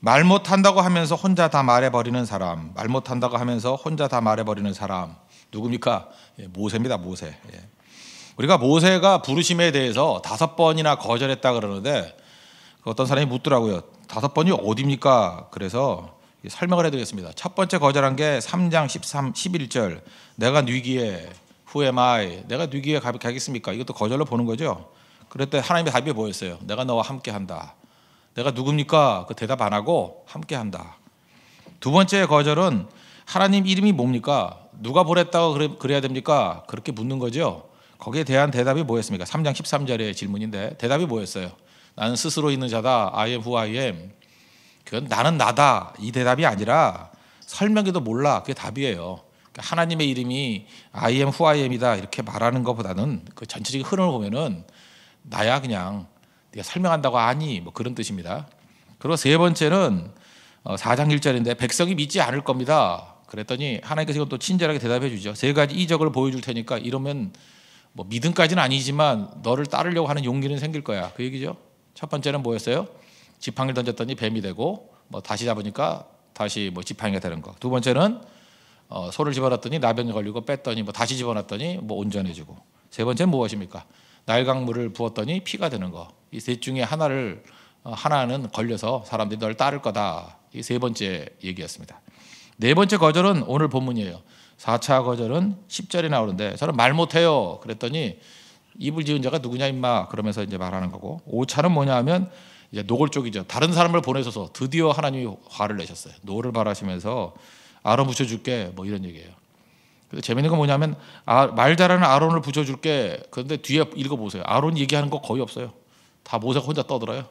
말 못한다고 하면서 혼자 다 말해버리는 사람, 말 못한다고 하면서 혼자 다 말해버리는 사람, 누굽니까? 예, 모세입니다, 모세. 예. 우리가 모세가 부르심에 대해서 다섯 번이나 거절했다 그러는데 그 어떤 사람이 묻더라고요. 다섯 번이 어디입니까? 그래서 설명을 해드리겠습니다. 첫 번째 거절한 게 3장 13, 11절. 내가 뉘기에 who am I? 내가 뉘기에 가겠습니까? 이것도 거절로 보는 거죠. 그랬더니 하나님의 답이 보였어요. 내가 너와 함께 한다. 내가 누굽니까? 그 대답 안 하고 함께 한다. 두 번째 거절은 하나님 이름이 뭡니까? 누가 보냈다고 그래, 그래야 됩니까? 그렇게 묻는 거죠. 거기에 대한 대답이 뭐였습니까? 3장 13절의 질문인데 대답이 뭐였어요? 나는 스스로 있는 자다. I am who I am. 그건 나는 나다. 이 대답이 아니라 설명해도 몰라. 그게 답이에요. 그러니까 하나님의 이름이 I am who I am이다. 이렇게 말하는 것보다는 그 전체적인 흐름을 보면은 나야 그냥 네가 설명한다고 아니 뭐 그런 뜻입니다. 그리고 세 번째는 4장 어, 1절인데 백성이 믿지 않을 겁니다. 그랬더니 하나님께서 이건 또 친절하게 대답해 주죠. 세 가지 이적을 보여줄 테니까 이러면 뭐 믿음까지는 아니지만 너를 따르려고 하는 용기는 생길 거야. 그 얘기죠. 첫 번째는 뭐였어요? 지팡이를 던졌더니 뱀이 되고 뭐 다시 잡으니까 다시 뭐 지팡이가 되는 거. 두 번째는 어, 소를 집어넣더니 나병이 걸리고 뺐더니 뭐 다시 집어넣더니 뭐 온전해지고. 세 번째는 무엇입니까? 날강물을 부었더니 피가 되는 거. 이셋 중에 하나를 어, 하나는 걸려서 사람들이 널 따를 거다. 이 세 번째 얘기였습니다. 네 번째 거절은 오늘 본문이에요. 4차 거절은 10절에 나오는데 저는 말 못해요. 그랬더니 입을 지은 자가 누구냐 임마 그러면서 이제 말하는 거고 5차는 뭐냐 하면 이제 노골적이죠. 다른 사람을 보내셔서 드디어 하나님이 화를 내셨어요. 노를 바라시면서 아론 붙여줄게 뭐 이런 얘기예요. 근데 재밌는 건 뭐냐면 아, 말 잘하는 아론을 붙여줄게. 그런데 뒤에 읽어보세요. 아론 얘기하는 거 거의 없어요. 다 모세가 혼자 떠들어요.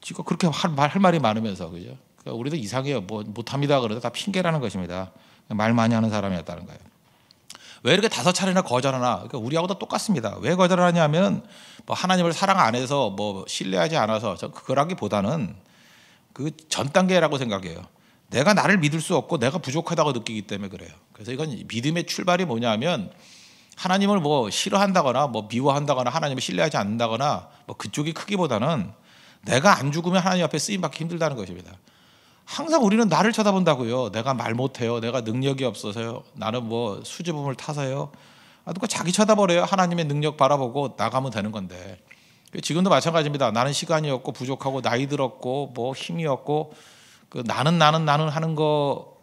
지금 그렇게 할, 말, 할 말이 많으면서 그죠? 그러니까 우리도 이상해요. 뭐, 못합니다. 그래도 다 핑계라는 것입니다. 말 많이 하는 사람이었다는 거예요. 왜 이렇게 다섯 차례나 거절하나? 그러니까 우리하고 다 똑같습니다. 왜 거절하냐면 뭐 하나님을 사랑 안 해서 뭐 신뢰하지 않아서 저 그거라기보다는 그 전 단계라고 생각해요. 내가 나를 믿을 수 없고 내가 부족하다고 느끼기 때문에 그래요. 그래서 이건 믿음의 출발이 뭐냐면 하나님을 뭐 싫어한다거나 뭐 미워한다거나 하나님을 신뢰하지 않는다거나 뭐 그쪽이 크기보다는 내가 안 죽으면 하나님 앞에 쓰임 받기 힘들다는 것입니다. 항상 우리는 나를 쳐다본다고요. 내가 말 못해요. 내가 능력이 없어서요. 나는 뭐 수줍음을 타서요. 아, 누가 자기 쳐다보래요. 하나님의 능력 바라보고 나가면 되는 건데. 그 지금도 마찬가지입니다. 나는 시간이 없고 부족하고 나이 들었고 뭐 힘이 없고 그 나는 나는 나는 하는 거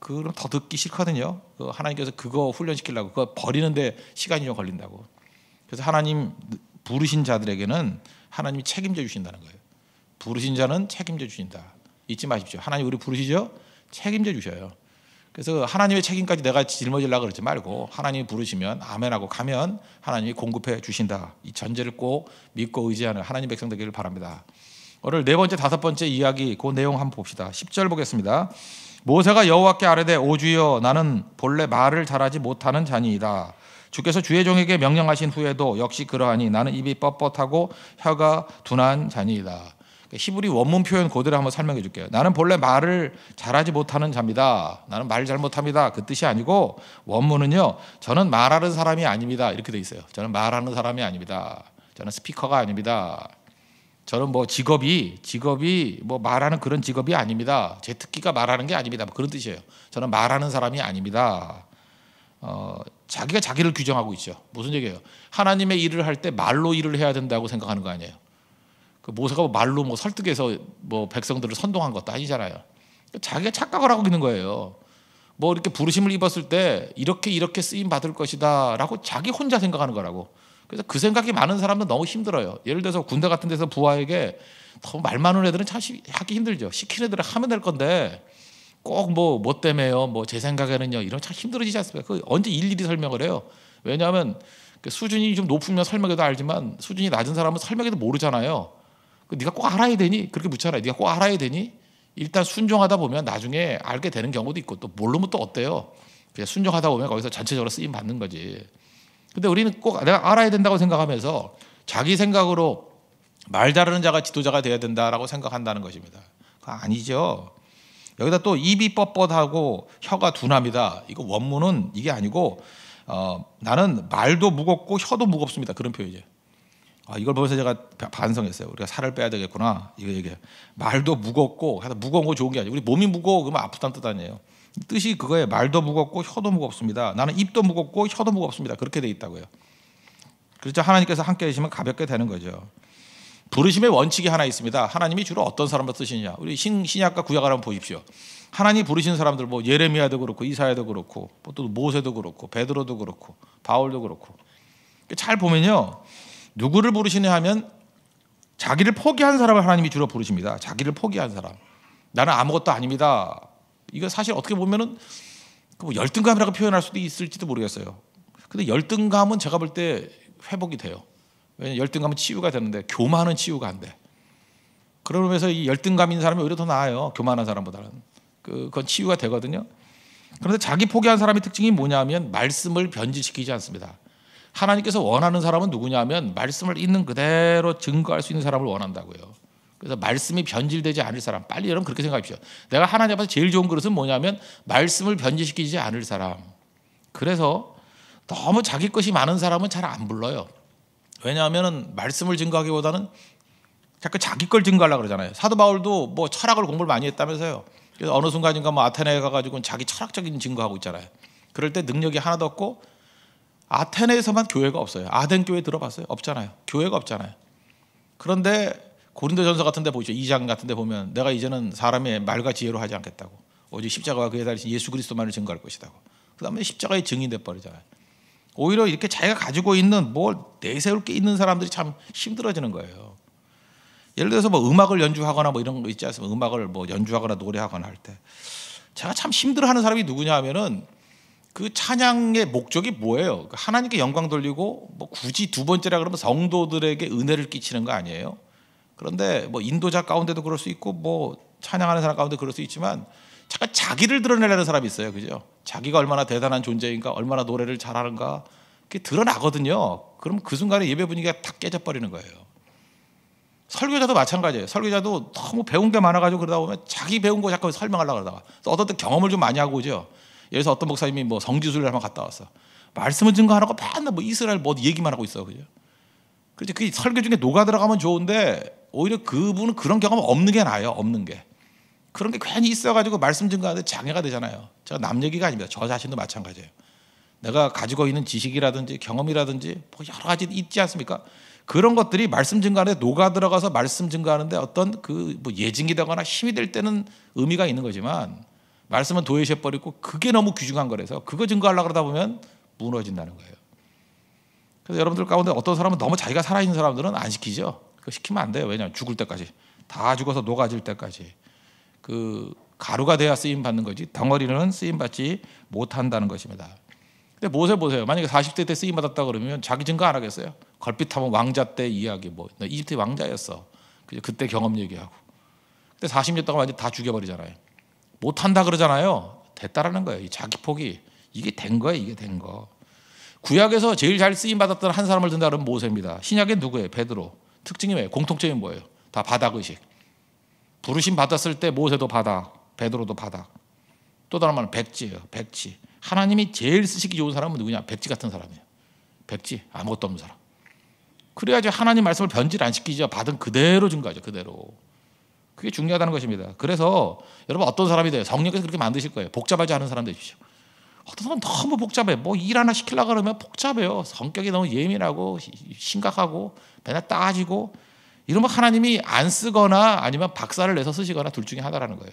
그럼 더 듣기 싫거든요. 그 하나님께서 그거 훈련시키려고 그거 버리는데 시간이 좀 걸린다고. 그래서 하나님 부르신 자들에게는 하나님이 책임져 주신다는 거예요. 부르신 자는 책임져 주신다. 잊지 마십시오. 하나님 우리 부르시죠? 책임져 주셔요. 그래서 하나님의 책임까지 내가 짊어질라 그러지 말고 하나님이 부르시면 아멘하고 가면 하나님이 공급해 주신다. 이 전제를 꼭 믿고 의지하는 하나님 백성 되기를 바랍니다. 오늘 네 번째 다섯 번째 이야기 그 내용 한번 봅시다. 10절 보겠습니다. 모세가 여호와께 아뢰되 오주여 나는 본래 말을 잘하지 못하는 자니이다. 주께서 주의 종에게 명령하신 후에도 역시 그러하니 나는 입이 뻣뻣하고 혀가 둔한 자니이다. 그러니까 히브리 원문 표현 고대로 한번 설명해 줄게요. 나는 본래 말을 잘하지 못하는 자입니다. 나는 말 잘못합니다. 그 뜻이 아니고 원문은요. 저는 말하는 사람이 아닙니다. 이렇게 돼 있어요. 저는 말하는 사람이 아닙니다. 저는 스피커가 아닙니다. 저는 뭐 직업이 직업이 뭐 말하는 그런 직업이 아닙니다. 제 특기가 말하는 게 아닙니다. 뭐 그런 뜻이에요. 저는 말하는 사람이 아닙니다. 어, 자기가 자기를 규정하고 있죠. 무슨 얘기예요? 하나님의 일을 할 때 말로 일을 해야 된다고 생각하는 거 아니에요. 그 모세가 뭐 말로 뭐 설득해서 뭐 백성들을 선동한 것도 아니잖아요. 그러니까 자기가 착각을 하고 있는 거예요. 뭐 이렇게 부르심을 입었을 때 이렇게 이렇게 쓰임 받을 것이다라고 자기 혼자 생각하는 거라고. 그래서 그 생각이 많은 사람은 너무 힘들어요. 예를 들어서 군대 같은 데서 부하에게 더 말 많은 애들은 참 하기 힘들죠. 시키는 애들은 하면 될 건데 꼭뭐뭐 뭐 때문에요, 뭐 제 생각에는요 이런 참 힘들어지지 않습니까? 그 언제 일일이 설명을 해요. 왜냐하면 그 수준이 좀 높으면 설명해도 알지만 수준이 낮은 사람은 설명해도 모르잖아요. 그 네가 꼭 알아야 되니 그렇게 묻잖아요. 네가 꼭 알아야 되니 일단 순종하다 보면 나중에 알게 되는 경우도 있고 또 모르면 또 어때요? 그냥 순종하다 보면 거기서 전체적으로 쓰임 받는 거지. 근데 우리는 꼭 내가 알아야 된다고 생각하면서 자기 생각으로 말 잘하는 자가 지도자가 되어야 된다라고 생각한다는 것입니다. 아니죠. 여기다 또 입이 뻣뻣하고 혀가 둔합니다. 이거 원문은 이게 아니고 어, 나는 말도 무겁고 혀도 무겁습니다. 그런 표현이죠. 아, 이걸 보면서 제가 반성했어요. 우리가 살을 빼야 되겠구나. 이거 이게 말도 무겁고 무거운 거 좋은 게 아니고 우리 몸이 무거워 그러면 아프다는 뜻 아니에요. 뜻이 그거에 말도 무겁고 혀도 무겁습니다. 나는 입도 무겁고 혀도 무겁습니다. 그렇게 돼 있다고요. 그렇죠. 하나님께서 함께 계시면 가볍게 되는 거죠. 부르심의 원칙이 하나 있습니다. 하나님이 주로 어떤 사람을 쓰시냐. 우리 신, 신약과 구약을 한번 보십시오. 하나님 부르신 사람들 뭐 예레미야도 그렇고 이사야도 그렇고 뭐 또 모세도 그렇고 베드로도 그렇고 바울도 그렇고 잘 보면요. 누구를 부르시냐 하면 자기를 포기한 사람을 하나님이 주로 부르십니다. 자기를 포기한 사람. 나는 아무것도 아닙니다. 이거 사실 어떻게 보면은 그 뭐 열등감이라고 표현할 수도 있을지도 모르겠어요. 근데 열등감은 제가 볼 때 회복이 돼요. 왜냐 열등감은 치유가 되는데 교만은 치유가 안 돼. 그러면서 이열등감 있는 사람이 오히려 더 나아요. 교만한 사람보다는. 그, 그건 치유가 되거든요. 그런데 자기 포기한 사람의 특징이 뭐냐면 말씀을 변질시키지 않습니다. 하나님께서 원하는 사람은 누구냐면 말씀을 있는 그대로 증거할 수 있는 사람을 원한다고요. 그래서 말씀이 변질되지 않을 사람. 빨리 여러분 그렇게 생각하십시오. 내가 하나님 앞에서 제일 좋은 그릇은 뭐냐면 말씀을 변질시키지 않을 사람. 그래서 너무 자기 것이 많은 사람은 잘 안 불러요. 왜냐하면 말씀을 증거하기보다는 자꾸 자기 걸 증거하려고 그러잖아요. 사도 바울도 뭐 철학을 공부를 많이 했다면서요. 그래서 어느 순간인가 뭐 아테네에 가가지고 자기 철학적인 증거하고 있잖아요. 그럴 때 능력이 하나도 없고 아테네에서만 교회가 없어요. 아덴 교회 들어봤어요? 없잖아요. 교회가 없잖아요. 그런데 고린도전서 같은 데 보죠. 2장 같은 데 보면 내가 이제는 사람의 말과 지혜로 하지 않겠다고. 오직 십자가와 그에 달린 예수 그리스도만을 증거할 것이다고. 그다음에 십자가의 증인 돼 버리잖아요. 오히려 이렇게 자기가 가지고 있는 뭘 내세울 게 있는 사람들이 참 힘들어지는 거예요. 예를 들어서 뭐 음악을 연주하거나 뭐 이런 거 있지 않습니까? 음악을 뭐 연주하거나 노래하거나 할 때 제가 참 힘들어하는 사람이 누구냐 하면은 그 찬양의 목적이 뭐예요? 그 하나님께 영광 돌리고 뭐 굳이 두 번째라 그러면 성도들에게 은혜를 끼치는 거 아니에요? 그런데 뭐 인도자 가운데도 그럴 수 있고 뭐 찬양하는 사람 가운데 그럴 수 있지만 잠깐 자기를 드러내려는 사람이 있어요. 그죠? 자기가 얼마나 대단한 존재인가, 얼마나 노래를 잘하는가 그게 드러나거든요. 그럼 그 순간에 예배 분위기가 다 깨져버리는 거예요. 설교자도 마찬가지예요. 설교자도 너무 배운 게 많아가지고 그러다 보면 자기 배운 거 자꾸 설명하려고 그러다가 어떤 때 경험을 좀 많이 하고 오죠. 여기서 어떤 목사님이 뭐 성지순례를 한번 갔다 왔어. 말씀을 증거하라고 맨날 뭐 이스라엘 뭐 얘기만 하고 있어. 그죠? 그렇지. 그 설교 중에 녹아 들어가면 좋은데 오히려 그분은 그런 경험 없는 게 나아요. 없는 게. 그런 게 괜히 있어가지고 말씀 증거하는 장애가 되잖아요. 제가 남 얘기가 아닙니다. 저 자신도 마찬가지예요. 내가 가지고 있는 지식이라든지 경험이라든지 뭐 여러 가지 있지 않습니까? 그런 것들이 말씀 증거하는데 녹아 들어가서 말씀 증거하는데 어떤 그 뭐 예증이 되거나 힘이 될 때는 의미가 있는 거지만 말씀은 도외시해 버리고 그게 너무 귀중한 거라서 그거 증거하려고 그러다 보면 무너진다는 거예요. 그래서 여러분들 가운데 어떤 사람은 너무 자기가 살아있는 사람들은 안 시키죠. 그거 시키면 안 돼요. 왜냐하면 죽을 때까지 다 죽어서 녹아질 때까지 그 가루가 돼야 쓰임 받는 거지 덩어리는 쓰임 받지 못한다는 것입니다. 근데 모세 보세요. 만약에 40대 때 쓰임 받았다 그러면 자기 증거 안 하겠어요? 걸핏하면 왕자 때 이야기 뭐 이집트 왕자였어. 그때 경험 얘기하고. 근데 40년 동안 완전 다 죽여버리잖아요. 못한다 그러잖아요. 됐다라는 거예요. 자기 폭이 이게 된 거예요. 이게 된 거. 구약에서 제일 잘 쓰임 받았던 한 사람을 든다 그러면 모세입니다. 신약에 누구예요? 베드로. 특징이 뭐예요? 공통점이 뭐예요? 다 바닥 의식. 부르심 받았을 때 모세도 바닥, 베드로도 바닥. 또 다른 말은 백지예요. 백지. 하나님이 제일 쓰시기 좋은 사람은 누구냐? 백지 같은 사람이에요. 백지 아무것도 없는 사람. 그래야지 하나님 말씀을 변질 안 시키죠. 받은 그대로 증거하죠. 그대로. 그게 중요하다는 것입니다. 그래서 여러분 어떤 사람이 돼요? 성령께서 그렇게 만드실 거예요. 복잡하지 않은 사람 되십시오. 어떤 사람은 너무 복잡해. 뭐일 하나 시킬라 그러면 복잡해요. 성격이 너무 예민하고 심각하고 맨날 따지고 이런 거 하나님이 안 쓰거나 아니면 박사를 내서 쓰시거나 둘 중에 하나라는 거예요.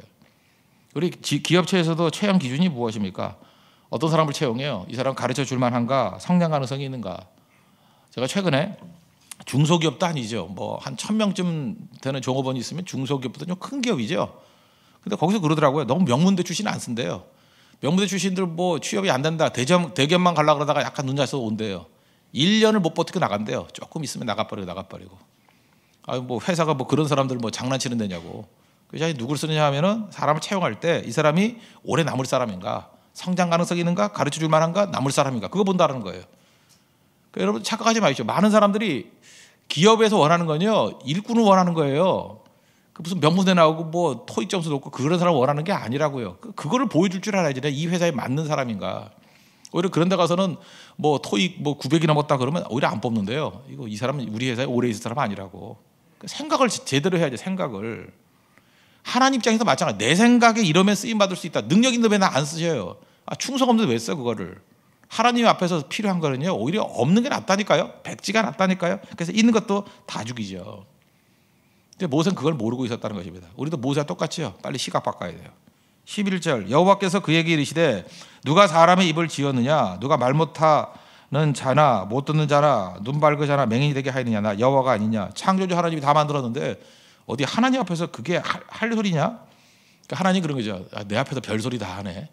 우리 기업체에서도 채용 기준이 무엇입니까? 어떤 사람을 채용해요? 이 사람 가르쳐 줄 만한가? 성장 가능성이 있는가? 제가 최근에 중소기업도 아니죠. 뭐한 천명쯤 되는 종업원이 있으면 중소기업보다 좀큰 기업이죠. 근데 거기서 그러더라고요. 너무 명문대 출신 안 쓴대요. 명부대 출신들 뭐 취업이 안 된다. 대전, 대견만 갈라 그러다가 약간 눈자서 온대요. 1년을 못 버티고 나간대요. 조금 있으면 나가버리고 나가버리고. 아, 뭐 회사가 뭐 그런 사람들 뭐 장난치는 데냐고. 그래서 누구를 쓰느냐 하면은 사람을 채용할 때 이 사람이 오래 남을 사람인가, 성장 가능성이 있는가, 가르쳐 줄 만한가, 남을 사람인가. 그거 본다는 거예요. 그러니까 여러분 착각하지 마십시오. 많은 사람들이 기업에서 원하는 건요. 일꾼을 원하는 거예요. 그 무슨 명문대 나오고 뭐 토익 점수 높고 그런 사람 원하는 게 아니라고요. 그, 그거를 보여줄 줄 알아야지. 내가 이 회사에 맞는 사람인가. 오히려 그런 데 가서는 뭐 토익 뭐 900이 넘었다 그러면 오히려 안 뽑는데요. 이거 이 사람은 우리 회사에 오래 있을 사람 아니라고. 그 생각을 제대로 해야지 생각을. 하나님 입장에서 마찬가지. 내 생각에 이러면 쓰임 받을 수 있다. 능력 있는 데왜 나안 쓰셔요? 아, 충성 없는데 왜써 그거를? 하나님 앞에서 필요한 거는요. 오히려 없는 게 낫다니까요. 백지가 낫다니까요. 그래서 있는 것도 다 죽이죠. 근데 모세는 그걸 모르고 있었다는 것입니다. 우리도 모세와 똑같이요. 빨리 시각 바꿔야 돼요. 11절 여호와께서 그에게 이르시되 누가 사람의 입을 지었느냐 누가 말 못하는 자나 못 듣는 자나 눈 밝은 자나 맹인이 되게 하느냐 나 여호와가 아니냐 창조주 하나님이 다 만들었는데 어디 하나님 앞에서 그게 할, 할 소리냐 그러니까 하나님 그런 거죠 아, 내 앞에서 별소리 다 하네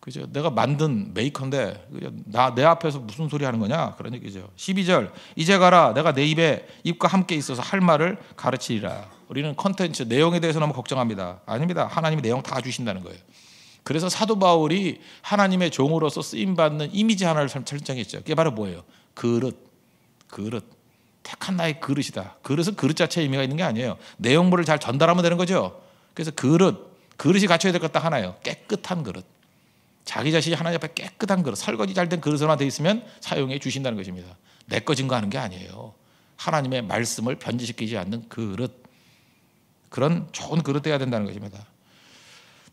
그죠? 내가 만든 메이커인데 나 내 앞에서 무슨 소리 하는 거냐? 그런 얘기죠. 12절. 이제 가라 내가 내 입에 입과 함께 있어서 할 말을 가르치리라. 우리는 컨텐츠 내용에 대해서 너무 걱정합니다. 아닙니다. 하나님이 내용 다 주신다는 거예요. 그래서 사도 바울이 하나님의 종으로서 쓰임 받는 이미지 하나를 설정했죠. 그게 바로 뭐예요? 그릇. 그릇. 택한 나의 그릇이다. 그릇은 그릇 자체의 의미가 있는 게 아니에요. 내용물을 잘 전달하면 되는 거죠. 그래서 그릇. 그릇이 갖춰야 될 것 딱 하나예요. 깨끗한 그릇. 자기 자신이 하나님 앞에 깨끗한 그릇, 설거지 잘 된 그릇으로 되어 있으면 사용해 주신다는 것입니다. 내거 증거하는 게 아니에요. 하나님의 말씀을 변질시키지 않는 그릇. 그런 좋은 그릇 돼야 된다는 것입니다.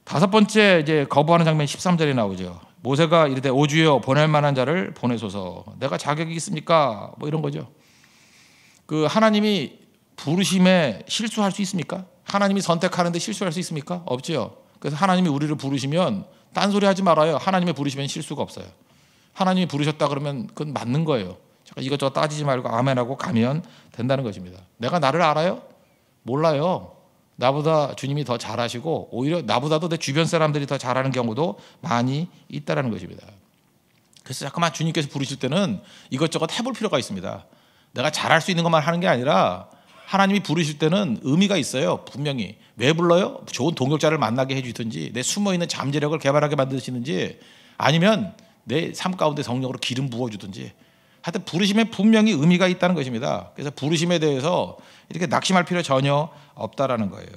다섯 번째 이제 거부하는 장면 13절에 나오죠. 모세가 이르되 오주여 보낼 만한 자를 보내소서. 내가 자격이 있습니까? 뭐 이런 거죠. 그 하나님이 부르심에 실수할 수 있습니까? 하나님이 선택하는데 실수할 수 있습니까? 없죠. 그래서 하나님이 우리를 부르시면 딴소리 하지 말아요. 하나님이 부르시면 실수가 없어요. 하나님이 부르셨다 그러면 그건 맞는 거예요. 잠깐 이것저것 따지지 말고 아멘하고 가면 된다는 것입니다. 내가 나를 알아요? 몰라요. 나보다 주님이 더 잘하시고 오히려 나보다도 내 주변 사람들이 더 잘하는 경우도 많이 있다라는 것입니다. 그래서 잠깐만 주님께서 부르실 때는 이것저것 해볼 필요가 있습니다. 내가 잘할 수 있는 것만 하는 게 아니라 하나님이 부르실 때는 의미가 있어요. 분명히. 왜 불러요? 좋은 동역자를 만나게 해주든지 내 숨어있는 잠재력을 개발하게 만드시는지 아니면 내 삶 가운데 성령으로 기름 부어주든지 하여튼 부르심에 분명히 의미가 있다는 것입니다. 그래서 부르심에 대해서 이렇게 낙심할 필요 전혀 없다라는 거예요.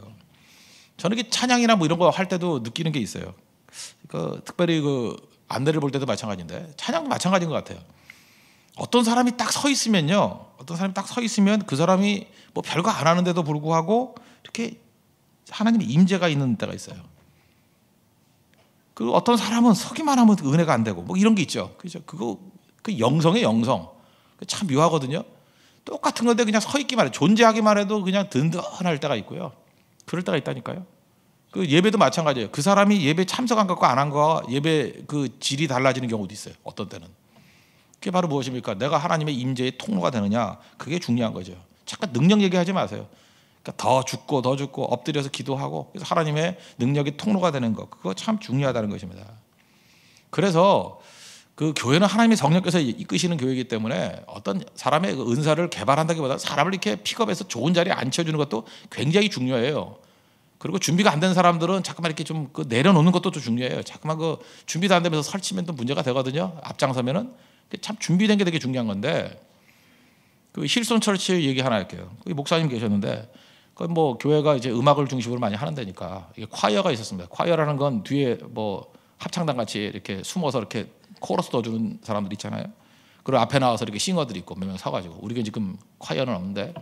저는 이게 찬양이나 뭐 이런 거 할 때도 느끼는 게 있어요. 그 특별히 그 안내를 볼 때도 마찬가지인데 찬양도 마찬가지인 것 같아요. 어떤 사람이 딱 서 있으면요. 어떤 사람이 딱 서 있으면 그 사람이 뭐 별거 안 하는데도 불구하고 이렇게 하나님의 임재가 있는 때가 있어요. 그 어떤 사람은 서기만 하면 은혜가 안 되고 뭐 이런 게 있죠. 그죠? 그거 그 영성의 영성. 참 묘하거든요. 똑같은 건데 그냥 서 있기만 해. 존재하기만 해도 그냥 든든할 때가 있고요. 그럴 때가 있다니까요. 그 예배도 마찬가지예요. 그 사람이 예배 참석 한 것과 안 한거 예배 그 질이 달라지는 경우도 있어요. 어떤 때는. 그게 바로 무엇입니까? 내가 하나님의 임재의 통로가 되느냐 그게 중요한 거죠. 잠깐 능력 얘기하지 마세요. 그러니까 더 죽고 더 죽고 엎드려서 기도하고 그래서 하나님의 능력이 통로가 되는 것 그거 참 중요하다는 것입니다. 그래서 그 교회는 하나님의 성령께서 이끄시는 교회이기 때문에 어떤 사람의 그 은사를 개발한다기보다 사람을 이렇게 픽업해서 좋은 자리에 앉혀주는 것도 굉장히 중요해요. 그리고 준비가 안 된 사람들은 자꾸만 이렇게 좀그 내려놓는 것도 또 중요해요. 자꾸만 그 준비도 안 되면서 설치면 또 문제가 되거든요. 앞장서면은 참 준비된 게 되게 중요한 건데 그 힐손 철치 얘기 하나 할게요. 목사님 계셨는데 그 뭐 교회가 이제 음악을 중심으로 많이 하는데니까 이게 콰이어가 있었습니다. 콰이어라는 건 뒤에 뭐 합창단 같이 이렇게 숨어서 이렇게 코러스 넣어주는 사람들 있잖아요. 그리고 앞에 나와서 이렇게 싱어들 있고 몇명 사가지고 우리가 지금 콰이어는 없는데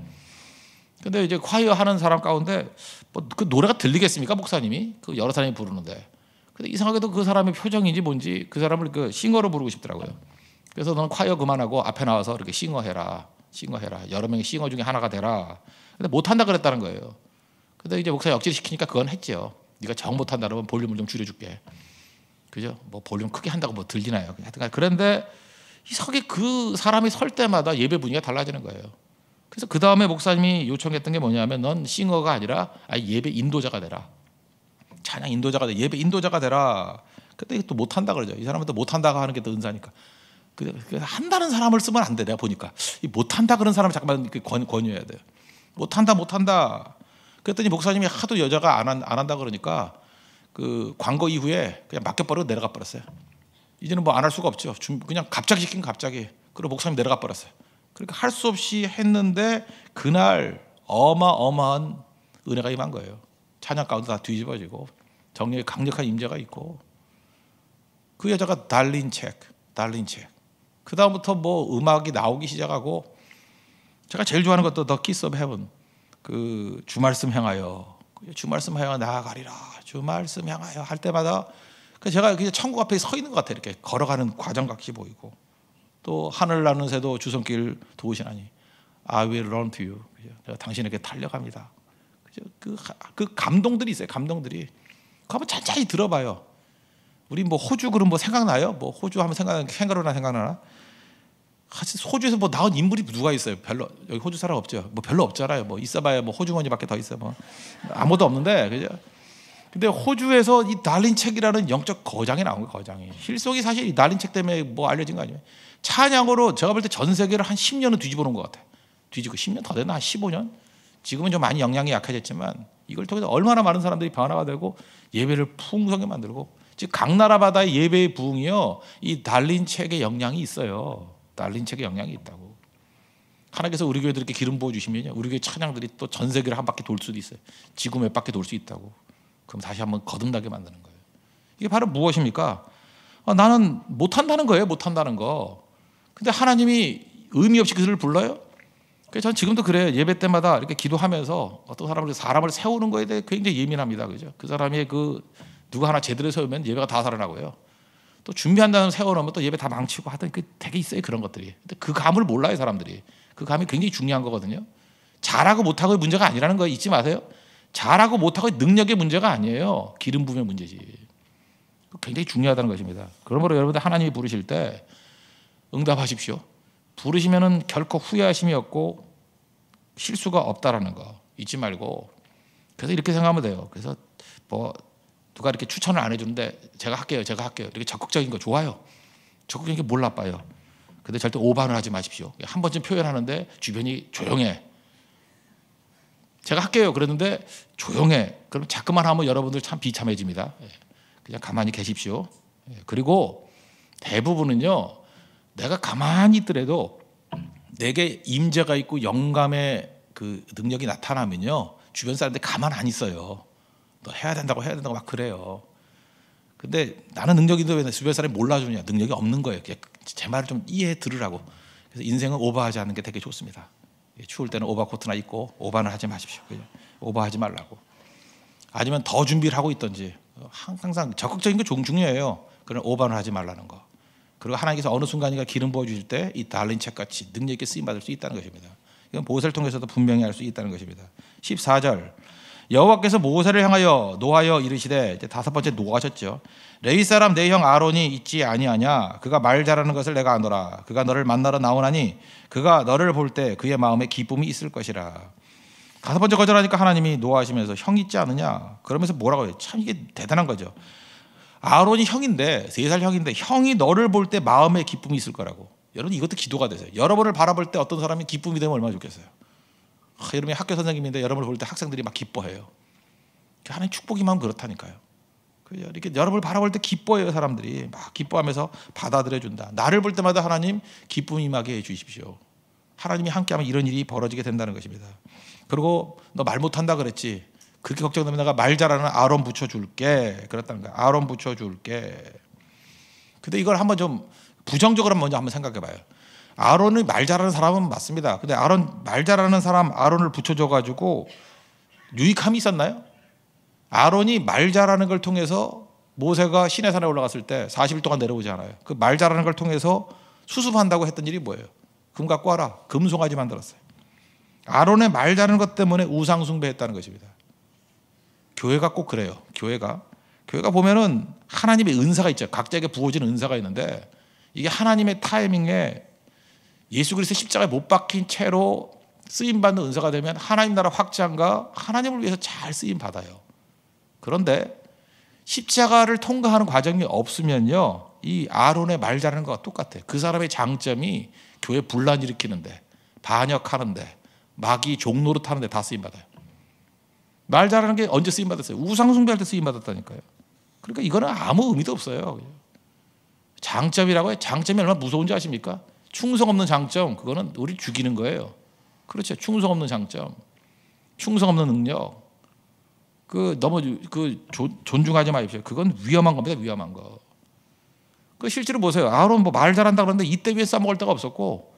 근데 이제 콰이어 하는 사람 가운데 뭐그 노래가 들리겠습니까 목사님이 그 여러 사람이 부르는데 근데 이상하게도 그 사람의 표정인지 뭔지 그 사람을 그 싱어로 부르고 싶더라고요. 그래서 너는 콰이어 그만하고 앞에 나와서 이렇게 싱어해라. 싱어해라. 여러 명이 싱어 중에 하나가 되라. 근데 못한다 그랬다는 거예요. 근데 이제 목사 역질 시키니까 그건 했죠. 네가 정 못한다 그러면 볼륨을 좀 줄여줄게. 그죠? 뭐 볼륨 크게 한다고 뭐 들리나요? 하여튼 그런데 이석에그 사람이 설 때마다 예배 분위기가 달라지는 거예요. 그래서 그 다음에 목사님이 요청했던 게 뭐냐면 넌 싱어가 아니라 아니 예배 인도자가 되라. 찬양 인도자가 돼. 예배 인도자가 되라. 그때 또 못한다 그러죠. 이사람한테 못한다고 하는 게 또 은사니까. 그래서 그 한다는 사람을 쓰면 안 돼. 내가 보니까 못한다 그런 사람 을 잠깐만 권, 권유해야 돼 못한다 못한다. 그랬더니 목사님이 하도 여자가 안, 한, 안 한다 그러니까 그 광고 이후에 그냥 맡겨버리고 내려가 버렸어요. 이제는 뭐 안 할 수가 없죠. 그냥 갑자기 시킨 갑자기. 그리고 목사님 내려가 버렸어요. 그러니까 할 수 없이 했는데 그날 어마어마한 은혜가 임한 거예요. 찬양 가운데 다 뒤집어지고 정력의 강력한 임재가 있고 그 여자가 달린 책, 달린 책. 그 다음부터 뭐 음악이 나오기 시작하고 제가 제일 좋아하는 것도 더 키스 오브 헤븐 그 주말씀 향하여 주말씀 향하여 나아가리라 주말씀 향하여 할 때마다 그 제가 그냥 천국 앞에 서 있는 것 같아 이렇게 걸어가는 과정같이 보이고 또 하늘 나는 새도 주손길 도우시나니 I will run to you 내가 당신에게 달려갑니다 그, 그 감동들이 있어요 감동들이 그 한번 잔잔히 들어봐요 우리 뭐 호주 그럼 뭐 생각나요? 뭐 호주 하면 생각 캥거루나 생각나나? 사실 호주에서 뭐 나온 인물이 누가 있어요? 별로 여기 호주 사람 없죠. 뭐 별로 없잖아요. 뭐 있어봐야 뭐 호주머니밖에 더 있어 뭐 아무도 없는데 그죠? 근데 호주에서 이 달린 책이라는 영적 거장이 나온 거예요. 거장이 힐송이 사실 이 달린 책 때문에 뭐 알려진 거 아니에요? 찬양으로 제가 볼 때 전 세계를 한 10년은 뒤집어놓은 것 같아. 요뒤집고 10년 더 됐나? 15년? 지금은 좀 많이 영향이 약해졌지만 이걸 통해서 얼마나 많은 사람들이 변화가 되고 예배를 풍성하게 만들고 즉각 나라 마다의 예배의 부흥이요 이 달린 책의 영향이 있어요. 딸린 책에 영향이 있다고. 하나님께서 우리 교회들 이렇게 기름 부어 주시면요, 우리 교회 찬양들이 또 전 세계를 한 바퀴 돌 수도 있어요. 지구 몇 바퀴 돌 수 있다고. 그럼 다시 한번 거듭나게 만드는 거예요. 이게 바로 무엇입니까? 아, 나는 못한다는 거예요, 못한다는 거. 근데 하나님이 의미 없이 그들을 불러요? 그래서 저는 지금도 그래요. 예배 때마다 이렇게 기도하면서 어떤 사람을 사람을 세우는 거에 대해 굉장히 예민합니다. 그죠? 그 사람의 그 누가 하나 제대로 세우면 예배가 다 살아나고요. 또 준비한다는 세월하면 또 예배 다 망치고 하던 그 되게 있어요 그런 것들이. 근데 그 감을 몰라요 사람들이. 그 감이 굉장히 중요한 거거든요. 잘하고 못하고의 문제가 아니라는 거 잊지 마세요. 잘하고 못하고의 능력의 문제가 아니에요. 기름 부음의 문제지. 그 굉장히 중요하다는 것입니다. 그러므로 여러분들 하나님이 부르실 때 응답하십시오. 부르시면은 결코 후회하심이 없고 실수가 없다라는 거 잊지 말고 그래서 이렇게 생각하면 돼요. 그래서 뭐 누가 이렇게 추천을 안 해주는데 제가 할게요, 제가 할게요. 이렇게 적극적인 거 좋아요. 적극적인 게뭘 나빠요. 근데 절대 오반을 하지 마십시오. 한 번쯤 표현하는데 주변이 조용해. 제가 할게요. 그랬는데 조용해. 그럼 자꾸만 하면 여러분들 참 비참해집니다. 예. 그냥 가만히 계십시오. 예. 그리고 대부분은요, 내가 가만히 있더라도 내게 임재가 있고 영감의 그 능력이 나타나면요, 주변 사람들 가만 안 있어요. 너 해야 된다고 해야 된다고 막 그래요. 근데 나는 능력이 있는데 왜 주변 사람이 몰라주냐? 능력이 없는 거예요. 제 말을 좀 이해해 들으라고. 그래서 인생은 오버하지 않는 게 되게 좋습니다. 예, 추울 때는 오버코트나 입고 오버는 하지 마십시오. 그냥 오버하지 말라고. 아니면 더 준비를 하고 있던지 어, 항상 적극적인 게 중요해요. 그런 오버는 하지 말라는 거. 그리고 하나님께서 어느 순간이가 기름 부어 주실 때 이 달린 책같이 능력 있게 쓰임 받을 수 있다는 것입니다. 이건 보호사를 통해서도 분명히 알 수 있다는 것입니다. 14절 여호와께서 모세를 향하여 노하여 이르시되 다섯 번째 노하셨죠. 레위 사람 내 형 아론이 있지 아니하냐 그가 말 잘하는 것을 내가 아노라 그가 너를 만나러 나오나니 그가 너를 볼 때 그의 마음에 기쁨이 있을 것이라. 다섯 번째 거절하니까 하나님이 노하시면서 형 있지 않느냐 그러면서 뭐라고 해요? 참 이게 대단한 거죠. 아론이 형인데 세 살 형인데 형이 너를 볼 때 마음에 기쁨이 있을 거라고. 여러분 이것도 기도가 되세요. 여러분을 바라볼 때 어떤 사람이 기쁨이 되면 얼마나 좋겠어요. 아, 여러분이 학교 선생님인데 여러분을 볼 때 학생들이 막 기뻐해요. 하나님 축복이만 그렇다니까요. 이렇게 여러분을 바라볼 때 기뻐해요 사람들이 막 기뻐하면서 받아들여 준다. 나를 볼 때마다 하나님 기쁨 임하게 해 주십시오. 하나님이 함께하면 이런 일이 벌어지게 된다는 것입니다. 그리고 너 말 못한다 그랬지. 그렇게 걱정되면 내가 말 잘하는 아론 붙여줄게. 그랬다는 거야. 아론 붙여줄게. 근데 이걸 한번 좀 부정적으로 먼저 한번 생각해봐요. 아론이 말 잘하는 사람은 맞습니다. 근데 아론 말 잘하는 사람 아론을 붙여줘 가지고 유익함이 있었나요? 아론이 말 잘하는 걸 통해서 모세가 시내 산에 올라갔을 때 40일 동안 내려오지 않아요. 그 말 잘하는 걸 통해서 수습한다고 했던 일이 뭐예요? 금 갖고 와라. 금송아지 만들었어요. 아론의 말 잘하는 것 때문에 우상 숭배했다는 것입니다. 교회가 꼭 그래요. 교회가 교회가 보면은 하나님의 은사가 있죠. 각자에게 부어진 은사가 있는데 이게 하나님의 타이밍에 예수 그리스도 십자가에 못 박힌 채로 쓰임 받는 은사가 되면 하나님 나라 확장과 하나님을 위해서 잘 쓰임 받아요. 그런데 십자가를 통과하는 과정이 없으면요. 이 아론의 말 잘하는 것과 똑같아. 요그 사람의 장점이 교회 분란 일으키는데, 반역하는데, 마귀 종로로 타는데 다 쓰임 받아요. 말 잘하는 게 언제 쓰임 받았어요? 우상 숭배할 때 쓰임 받았다니까요. 그러니까 이거는 아무 의미도 없어요. 장점이라고 해. 장점이 얼마나 무서운지 아십니까? 충성 없는 장점 그거는 우리 죽이는 거예요. 그렇죠. 충성 없는 장점, 충성 없는 능력. 그 너무 그 조, 존중하지 마십시오. 그건 위험한 겁니다. 위험한 거. 그 실제로 보세요. 아론 뭐 말 잘한다 그러는데 이때 위에 싸먹을 데가 없었고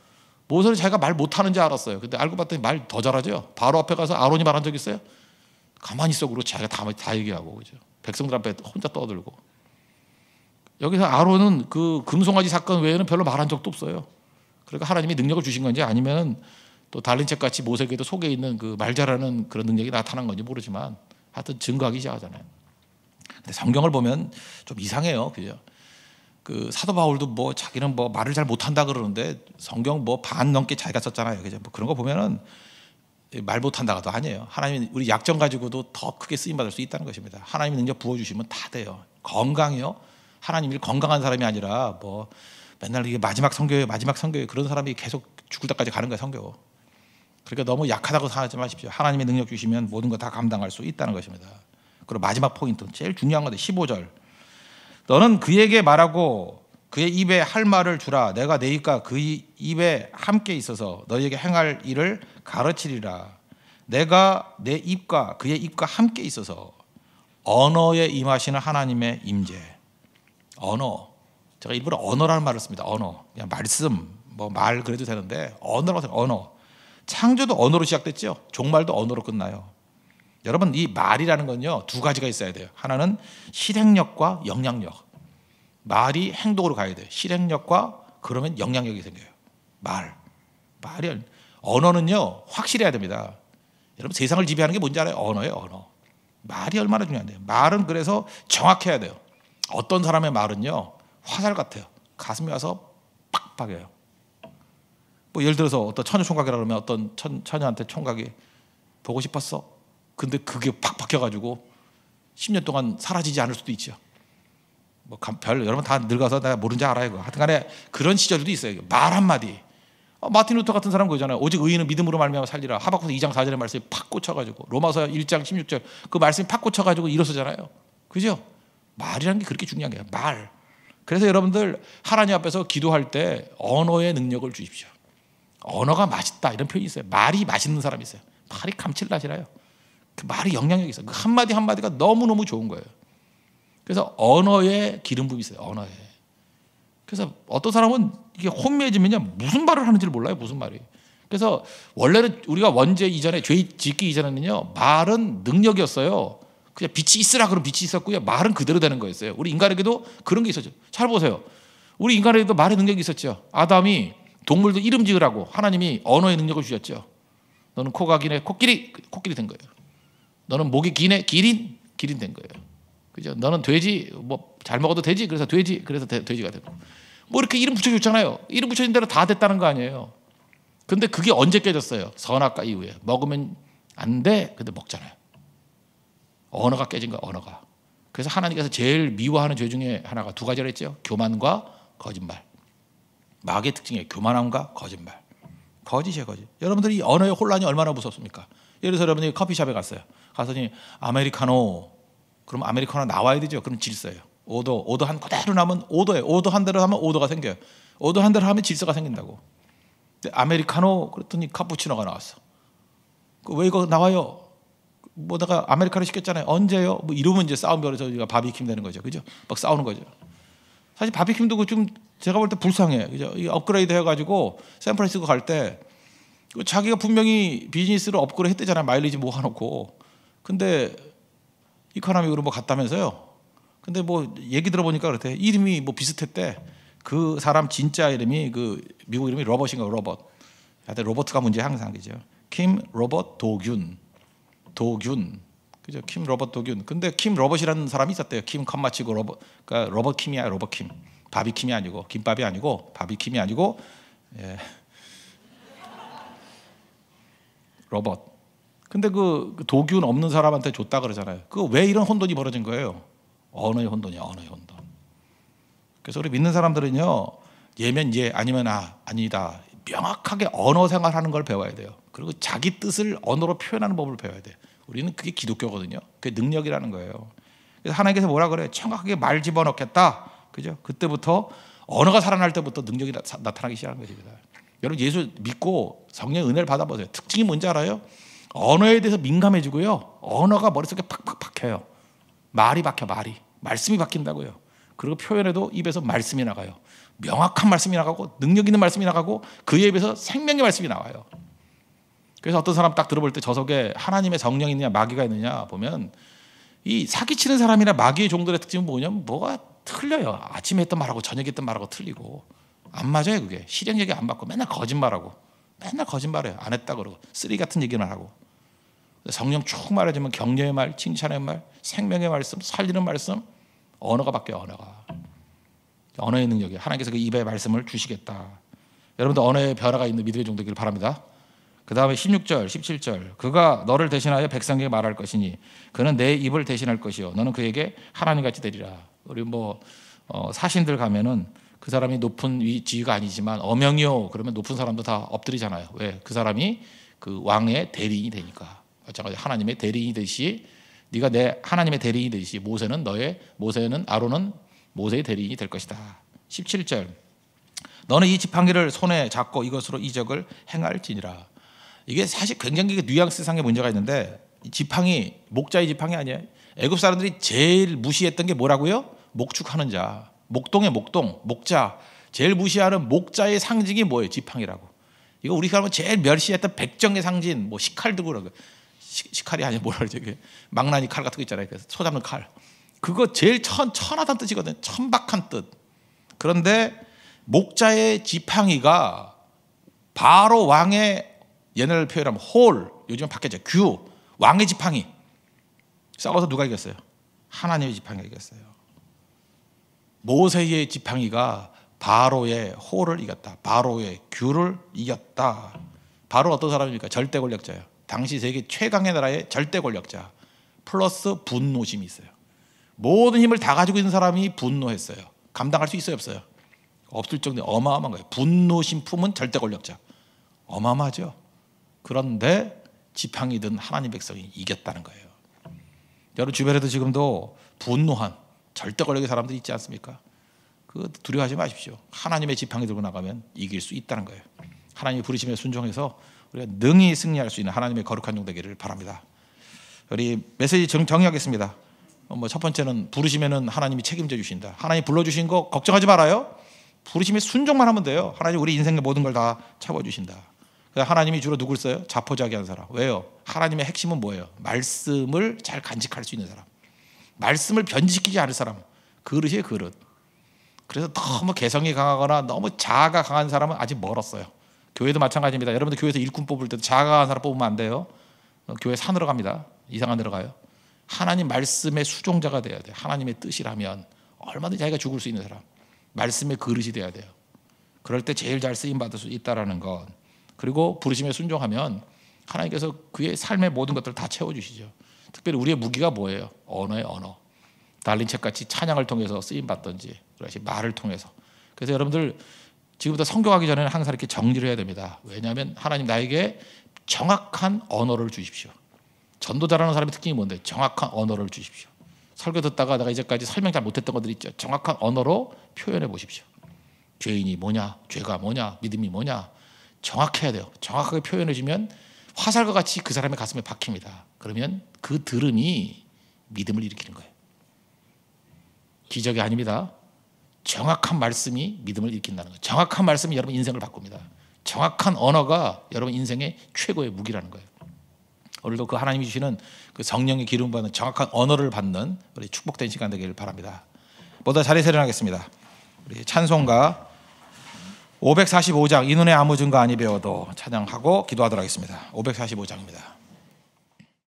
모세는 자기가 말 못하는지 알았어요. 근데 알고 봤더니 말 더 잘하죠. 바로 앞에 가서 아론이 말한 적 있어요? 가만히 있어 그러고 자기가 다, 다 얘기하고 그죠. 백성들 앞에 혼자 떠들고 여기서 아론은 그 금송아지 사건 외에는 별로 말한 적도 없어요. 그러니까 하나님이 능력을 주신 건지 아니면 또 달린 책 같이 모세에게도 속에 있는 그말 잘하는 그런 능력이 나타난 건지 모르지만 하여튼 증거하기 시작하잖아요. 근데 성경을 보면 좀 이상해요. 그죠? 그 사도 바울도 뭐 자기는 뭐 말을 잘 못한다 그러는데 성경 뭐 반 넘게 자기가 썼잖아요. 그죠? 뭐 그런 거 보면은 말 못한다가도 아니에요. 하나님 이 우리 약점 가지고도 더 크게 쓰임 받을 수 있다는 것입니다. 하나님 이 능력 부어 주시면 다 돼요. 건강이요. 하나님이 건강한 사람이 아니라 뭐 맨날 이게 마지막 성교회 마지막 성교회 그런 사람이 계속 죽을 때까지 가는 거야 성교 그러니까 너무 약하다고 생각하지 마십시오. 하나님의 능력 주시면 모든 거 다 감당할 수 있다는 것입니다. 그리고 마지막 포인트 제일 중요한 건데 15절. 너는 그에게 말하고 그의 입에 할 말을 주라. 내가 내 입과 그의 입에 함께 있어서 너에게 행할 일을 가르치리라. 내가 내 입과 그의 입과 함께 있어서 언어에 임하시는 하나님의 임재. 언어. 제가 일부러 언어라는 말을 씁니다. 언어. 그냥 말씀, 뭐 말 그래도 되는데 언어라고 해요. 언어. 창조도 언어로 시작됐죠. 종말도 언어로 끝나요. 여러분 이 말이라는 건요 두 가지가 있어야 돼요. 하나는 실행력과 영향력. 말이 행동으로 가야 돼요. 실행력과 그러면 영향력이 생겨요. 말, 말이 언어는요 확실해야 됩니다. 여러분 세상을 지배하는 게 뭔지 알아요? 언어예요, 언어. 말이 얼마나 중요한데요. 말은 그래서 정확해야 돼요. 어떤 사람의 말은요 화살 같아요. 가슴에 와서 빡 박여요. 뭐 예를 들어서 어떤 처녀 총각이라 그러면 어떤 천, 처녀한테 총각이 보고 싶었어. 근데 그게 팍 박혀가지고 10년 동안 사라지지 않을 수도 있죠. 뭐별 여러분 다 늙어서 내가 모른 줄 알아요. 하여튼간에 그런 시절도 있어요. 말 한마디. 어, 마틴 루터 같은 사람 그잖아요. 오직 의인은 믿음으로 말미암아 살리라. 하박국서 2장 4절의 말씀이 팍 꽂혀가지고 로마서 1장 16절 그 말씀이 팍 꽂혀가지고 일어서잖아요. 그죠? 말이라는 게 그렇게 중요한 거예요. 말. 그래서 여러분들 하나님 앞에서 기도할 때 언어의 능력을 주십시오. 언어가 맛있다 이런 표현이 있어요. 말이 맛있는 사람이 있어요. 말이 감칠맛이라요. 그 말이 영향력이 있어요. 그 한마디 한마디가 너무너무 좋은 거예요. 그래서 언어의 기름 부이 있어요. 언어에. 그래서 어떤 사람은 이게 혼미해지면 무슨 말을 하는지를 몰라요. 무슨 말이. 그래서 원래는 우리가 원죄 이전에 죄 짓기 이전에는요. 말은 능력이었어요. 그냥 빛이 있으라 그러 빛이 있었고요. 말은 그대로 되는 거였어요. 우리 인간에게도 그런 게 있었죠. 잘 보세요. 우리 인간에게도 말의 능력이 있었죠. 아담이 동물도 이름 지으라고 하나님이 언어의 능력을 주셨죠. 너는 코가 기네 코끼리 코끼리 된 거예요. 너는 목이 기네 기린 기린 된 거예요. 그죠? 너는 돼지 뭐 잘 먹어도 돼지 그래서 돼지 그래서 돼, 돼지가 되고 뭐 이렇게 이름 붙여줬잖아요. 이름 붙여진 대로 다 됐다는 거 아니에요. 근데 그게 언제 깨졌어요? 선악과 이후에 먹으면 안 돼. 근데 먹잖아요. 언어가 깨진 거야, 언어가. 그래서 하나님께서 제일 미워하는 죄 중에 하나가 두 가지라 했죠. 교만과 거짓말. 마귀의 특징이에요. 교만함과 거짓말. 거짓이에요, 거짓. 여러분들이 언어의 혼란이 얼마나 무섭습니까? 예를 들어서 여러분이 커피숍에 갔어요. 가서니 아메리카노. 그럼 아메리카노 나와야 되죠. 그럼 질서예요. 오더. 오더 한 그대로 나면 오더예요. 오더 한 대로 하면 오더가 생겨요. 오더 한 대로 하면 질서가 생긴다고. 아메리카노 그랬더니 카푸치노가 나왔어. 그 왜 이거 나와요? 뭐다가 아메리카노 시켰잖아요. 언제요? 뭐 이러면 이제 싸움 벌어서 우리가 바비킴 되는 거죠. 그죠? 막 싸우는 거죠. 사실 바비킴도 좀 제가 볼 때 불쌍해. 그죠? 이 업그레이드 해가지고 샌프란시스코 갈때 그 자기가 분명히 비즈니스를 업그레이드 했대잖아요. 마일리지 모아놓고. 근데 이코노미으로 뭐 갔다면서요. 근데 뭐 얘기 들어보니까 그렇대. 이름이 뭐 비슷했대. 그 사람 진짜 이름이 그 미국 이름이 로버인가 로버트. 하여튼 로버트가 문제 항상 그죠. 킴 로버트 도균. 도균 그죠? 킴 로버트 도균. 근데 킴 로버트라는 사람이 있었대요. 킴 컴마치고 로버 그러니까 로버 킴이야 로버 킴. 바비 킴이 아니고 김밥이 아니고 바비 킴이 아니고 예. 로봇. 근데 그, 그 도균 없는 사람한테 줬다 그러잖아요. 그 왜 이런 혼돈이 벌어진 거예요? 언어의 혼돈이야, 언어의 혼돈. 그래서 우리 믿는 사람들은요, 예면 예, 아니면 아, 아니다. 명확하게 언어 생활하는 걸 배워야 돼요. 그리고 자기 뜻을 언어로 표현하는 법을 배워야 돼요. 우리는 그게 기독교거든요. 그게 능력이라는 거예요. 그래서 하나님께서 뭐라 그래? 정확하게 말 집어넣겠다. 그죠? 그때부터 언어가 살아날 때부터 능력이 나, 타나기 시작하는 것입니다. 여러분 예수 믿고 성령 의 은혜를 받아보세요. 특징이 뭔지 알아요? 언어에 대해서 민감해지고요. 언어가 머릿속에 팍팍 박혀요. 말이 박혀 말이. 말씀이 바뀐다고요. 그리고 표현에도 입에서 말씀이 나가요. 명확한 말씀이 나가고 능력 있는 말씀이 나가고 그에 비해서 생명의 말씀이 나와요. 그래서 어떤 사람 딱 들어볼 때 저석에 하나님의 정령이 있느냐 마귀가 있느냐 보면 이 사기치는 사람이나 마귀의 종들의 특징은 뭐냐면 뭐가 틀려요. 아침에 했던 말하고 저녁에 했던 말하고 틀리고 안 맞아요 그게 실행 얘기 안 받고 맨날 거짓말하고 맨날 거짓말해요. 안 했다 그러고 쓰레 같은 얘기만 하고 성령 쭉 말해주면 격려의 말, 칭찬의 말, 생명의 말씀, 살리는 말씀 언어가 바뀌어요 언어가. 언어의 능력이 하나님께서 그 입의 말씀을 주시겠다. 여러분도 언어의 변화가 있는 믿음의 종되기 바랍니다. 그 다음에 16절, 17절. 그가 너를 대신하여 백성에게 말할 것이니 그는 내 입을 대신할 것이요. 너는 그에게 하나님 같이 되리라. 우리 뭐 어, 사신들 가면은 그 사람이 높은 위, 지위가 아니지만 어명이요. 그러면 높은 사람도 다 엎드리잖아요. 왜? 그 사람이 그 왕의 대리인이 되니까. 마찬가지 하나님의 대리인이 되시 네가 내 하나님의 대리인이 되시 모세는 너의 모세는 아론은 모세의 대리인이 될 것이다. 17절. 너는 이 지팡이를 손에 잡고 이것으로 이적을 행할지니라. 이게 사실 굉장히 뉘앙스 상의 문제가 있는데 지팡이 목자의 지팡이 아니에요? 애굽 사람들이 제일 무시했던 게 뭐라고요? 목축하는 자. 목동의 목동, 목자. 제일 무시하는 목자의 상징이 뭐예요? 지팡이라고. 이거 우리가 하면 제일 멸시했던 백정의 상징, 뭐 시칼 도고 그러고. 시, 칼이 아니야 뭐라 그러지? 망나니 칼 같은 거 있잖아요. 그 소 잡는 칼. 그거 제일 천, 천하단 뜻이거든. 천박한 뜻. 그런데 목자의 지팡이가 바로 왕의 얘네를 표현하면 홀, 요즘 바뀌었죠. 규, 왕의 지팡이. 싸워서 누가 이겼어요? 하나님의 지팡이가 이겼어요. 모세의 지팡이가 바로의 호를 이겼다. 바로의 규를 이겼다. 바로 어떤 사람입니까? 절대 권력자예요. 당시 세계 최강의 나라의 절대 권력자. 플러스 분노심이 있어요. 모든 힘을 다 가지고 있는 사람이 분노했어요. 감당할 수 있어요, 없어요? 없을 정도로 어마어마한 거예요. 분노 심품은 절대 권력자. 어마어마하죠. 그런데 지팡이 든 하나님 백성이 이겼다는 거예요. 여러분 주변에도 지금도 분노한 절대 권력의 사람들이 있지 않습니까? 그 두려워하지 마십시오. 하나님의 지팡이 들고 나가면 이길 수 있다는 거예요. 하나님의 부르심에 순종해서 우리가 능히 승리할 수 있는 하나님의 거룩한 종 되기를 바랍니다. 우리 메시지 정리하겠습니다. 어, 뭐첫 번째는 부르시면은 하나님이 책임져 주신다. 하나님 불러 주신 거 걱정하지 말아요. 부르심에 순종만 하면 돼요. 하나님 우리 인생의 모든 걸 다 잡아 주신다. 그러니까 하나님이 주로 누굴 써요? 자포자기한 사람. 왜요? 하나님의 핵심은 뭐예요? 말씀을 잘 간직할 수 있는 사람. 말씀을 변질시키지 않을 사람. 그릇이에요, 그릇. 그래서 너무 개성이 강하거나 너무 자아가 강한 사람은 아직 멀었어요. 교회도 마찬가지입니다. 여러분들 교회에서 일꾼 뽑을 때도 자아 강한 사람 뽑으면 안 돼요. 어, 교회 산으로 갑니다. 이상한 데로 가요. 하나님 말씀의 수종자가 돼야 돼. 하나님의 뜻이라면 얼마든지 자기가 죽을 수 있는 사람. 말씀의 그릇이 돼야 돼요. 그럴 때 제일 잘 쓰임 받을 수 있다라는 것. 그리고 부르심에 순종하면 하나님께서 그의 삶의 모든 것들을 다 채워 주시죠. 특별히 우리의 무기가 뭐예요? 언어의 언어. 달린 책같이 찬양을 통해서 쓰임 받든지 그다시 말을 통해서. 그래서 여러분들 지금부터 성교하기 전에는 항상 이렇게 정리를 해야 됩니다. 왜냐하면 하나님 나에게 정확한 언어를 주십시오. 전도잘하는 사람의 특징이 뭔데? 정확한 언어를 주십시오. 설교 듣다가 내가 이제까지 설명 잘 못했던 것들 있죠. 정확한 언어로 표현해 보십시오. 죄인이 뭐냐, 죄가 뭐냐, 믿음이 뭐냐. 정확해야 돼요. 정확하게 표현해 주면 화살과 같이 그 사람의 가슴에 박힙니다. 그러면 그 들음이 믿음을 일으키는 거예요. 기적이 아닙니다. 정확한 말씀이 믿음을 일으킨다는 거예요. 정확한 말씀이 여러분 인생을 바꿉니다. 정확한 언어가 여러분 인생의 최고의 무기라는 거예요. 오늘도 그 하나님이 주시는 그 성령의 기름 받는 정확한 언어를 받는 우리 축복된 시간 되기를 바랍니다. 보다 자리에서 일겠습니다 우리 찬송가 545장 이 눈의 아무 증거 아니 배워도 찬양하고 기도하도록 하겠습니다. 545장입니다.